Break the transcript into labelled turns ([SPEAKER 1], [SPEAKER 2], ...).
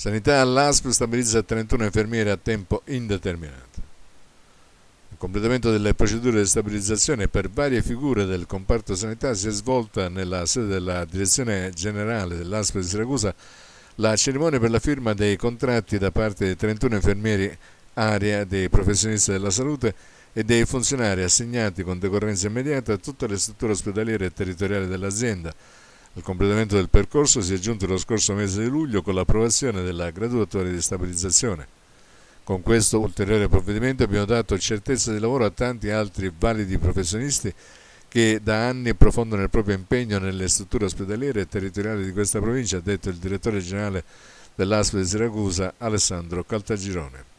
[SPEAKER 1] Sanità all'ASP stabilizza 31 infermieri a tempo indeterminato. Il completamento delle procedure di stabilizzazione per varie figure del comparto sanità si è svolta nella sede della Direzione Generale dell'ASP di Siracusa la cerimonia per la firma dei contratti da parte dei 31 infermieri area dei professionisti della salute e dei funzionari assegnati con decorrenza immediata a tutte le strutture ospedaliere e territoriali dell'azienda al completamento del percorso si è giunto lo scorso mese di luglio con l'approvazione della graduatoria di stabilizzazione. Con questo ulteriore provvedimento abbiamo dato certezza di lavoro a tanti altri validi professionisti che da anni approfondano il proprio impegno nelle strutture ospedaliere e territoriali di questa provincia, ha detto il direttore generale dell'ASP di Siracusa Alessandro Caltagirone.